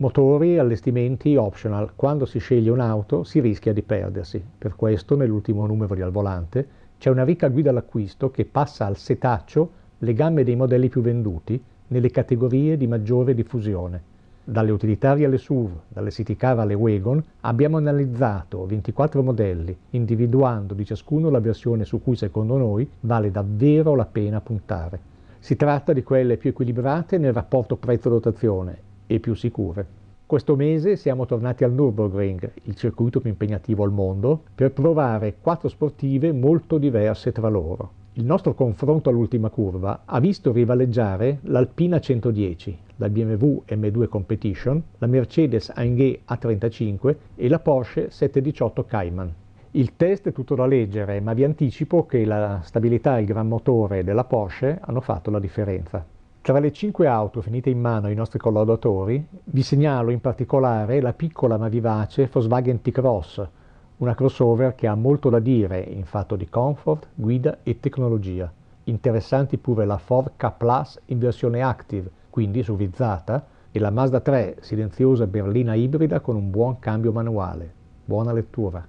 Motori, allestimenti, optional. Quando si sceglie un'auto si rischia di perdersi. Per questo nell'ultimo numero di Al Volante c'è una ricca guida all'acquisto che passa al setaccio le gambe dei modelli più venduti nelle categorie di maggiore diffusione. Dalle utilitarie alle SUV, dalle city car alle wagon, abbiamo analizzato 24 modelli, individuando di ciascuno la versione su cui secondo noi vale davvero la pena puntare. Si tratta di quelle più equilibrate nel rapporto prezzo-dotazione e più sicure. Questo mese siamo tornati al Nürburgring, il circuito più impegnativo al mondo, per provare quattro sportive molto diverse tra loro. Il nostro confronto all'ultima curva ha visto rivaleggiare l'Alpina 110, la BMW M2 Competition, la Mercedes AMG A35 e la Porsche 718 Cayman. Il test è tutto da leggere, ma vi anticipo che la stabilità e il gran motore della Porsche hanno fatto la differenza. Tra le cinque auto finite in mano ai nostri collaudatori, vi segnalo in particolare la piccola ma vivace Volkswagen T-Cross, una crossover che ha molto da dire in fatto di comfort, guida e tecnologia. Interessanti pure la Ford K Plus in versione Active, quindi suvizzata, e la Mazda 3 silenziosa berlina ibrida con un buon cambio manuale. Buona lettura!